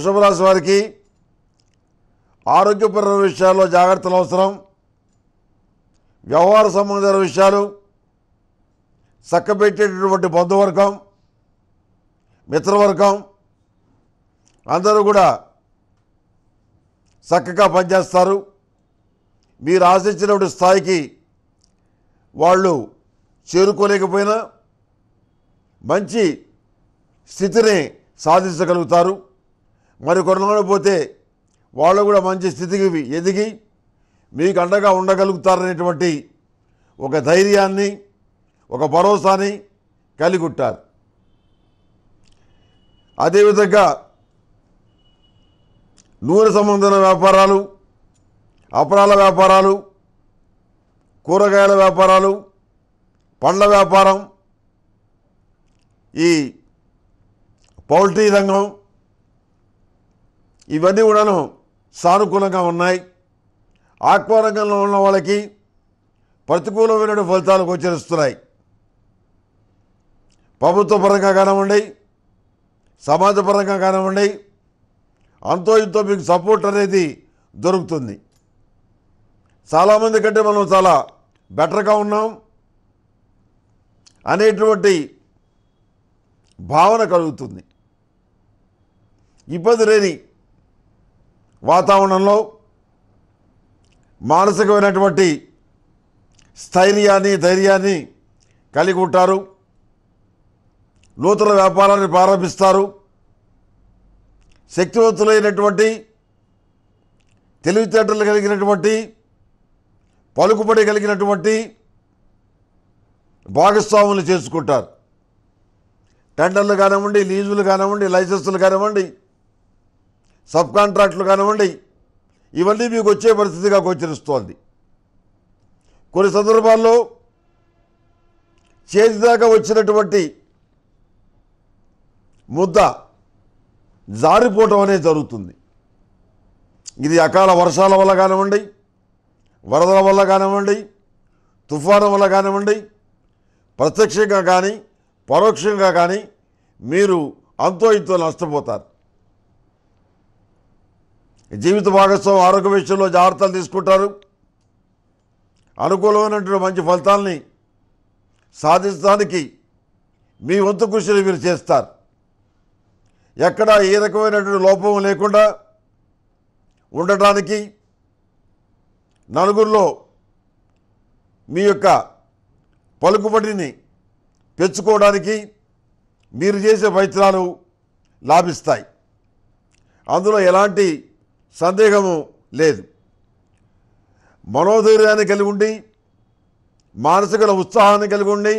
వృషభ రాశి వారికి ఆరోగ్యపర విషయాల్లో జాగ్రత్తలు అవసరం వ్యవహార సంబంధాల విషయాలు చక్కబెట్టేటటువంటి బంధువర్గం మిత్రవర్గం అందరూ కూడా చక్కగా పనిచేస్తారు మీరు ఆశించినటువంటి స్థాయికి వాళ్ళు చేరుకోలేకపోయినా మంచి స్థితిని సాధించగలుగుతారు మరి కొన్నాళ్ళు పోతే వాళ్ళు కూడా మంచి స్థితికి ఎదిగి మీకు అండగా ఉండగలుగుతారనేటువంటి ఒక ధైర్యాన్ని ఒక భరోసాని కలిగుంటారు అదేవిధంగా నూనె సంబంధన వ్యాపారాలు అపరాల వ్యాపారాలు కూరగాయల వ్యాపారాలు పండ్ల వ్యాపారం ఈ పౌల్ట్రీ రంగం ఇవన్నీ కూడాను సానుకూలంగా ఉన్నాయి ఆక్వా రంగంలో ఉన్న వాళ్ళకి ప్రతికూలమైన ఫలితాలు గోచరిస్తున్నాయి ప్రభుత్వ పరంగా కానివ్వండి సమాజపరంగా కానివ్వండి అంతో ఇంతో మీకు సపోర్ట్ అనేది దొరుకుతుంది చాలామంది కంటే మనం చాలా బెటర్గా ఉన్నాం అనేటువంటి భావన కలుగుతుంది ఇబ్బంది లేని వాతావరణంలో మానసికమైనటువంటి స్థైర్యాన్ని ధైర్యాన్ని కలిగి ఉంటారు నూతన వ్యాపారాన్ని ప్రారంభిస్తారు శక్తివంతులైనటువంటి తెలివితేటలు కలిగినటువంటి పలుకుబడి కలిగినటువంటి భాగస్వాములు చేసుకుంటారు టెండర్లు కానివ్వండి లీజులు కానివ్వండి లైసెన్సులు కానివ్వండి సబ్ కాంట్రాక్టులు కానివ్వండి ఇవన్నీ మీకు వచ్చే పరిస్థితిగా గోచరిస్తోంది కొన్ని సందర్భాల్లో చేతిదాకా వచ్చినటువంటి ముద్ద జారిపోవటం అనేది జరుగుతుంది ఇది అకాల వర్షాల వల్ల కానివ్వండి వరదల వల్ల కానివ్వండి తుఫాను వల్ల కానివ్వండి ప్రత్యక్షంగా కానీ పరోక్షంగా కానీ మీరు అంతో ఇంతో నష్టపోతారు జీవిత భాగస్వామి ఆరోగ్య విషయంలో జాగ్రత్తలు తీసుకుంటారు అనుకూలమైనటువంటి మంచి ఫలితాలని సాధించడానికి మీ వంతు కృషిని మీరు చేస్తారు ఎక్కడ ఏ రకమైనటువంటి లోపం లేకుండా ఉండటానికి నలుగురిలో మీ యొక్క పలుకుబడిని పెంచుకోవడానికి మీరు చేసే ప్రయత్నాలు లాభిస్తాయి అందులో ఎలాంటి సందేహము లేదు మనోధైర్యాన్ని కలిగి ఉండి మానసిక ఉత్సాహాన్ని కలిగి ఉండి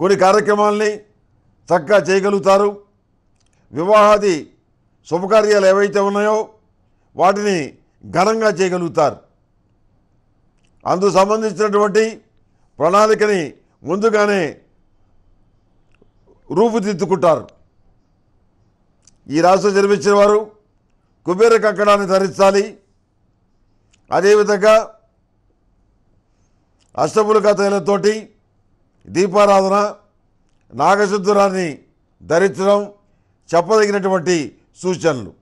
కొన్ని కార్యక్రమాల్ని చక్కగా చేయగలుగుతారు వివాహాది శుభకార్యాలు ఏవైతే ఉన్నాయో వాటిని ఘనంగా చేయగలుగుతారు అందుకు సంబంధించినటువంటి ప్రణాళికని ముందుగానే రూపుదిద్దుకుంటారు ఈ రాష్ట్రం జన్మించిన వారు కుబేర కంకణాన్ని ధరించాలి అదేవిధంగా అష్టపుల కథలతోటి దీపారాధన నాగశుద్ధురాన్ని ధరించడం చెప్పదగినటువంటి సూచనలు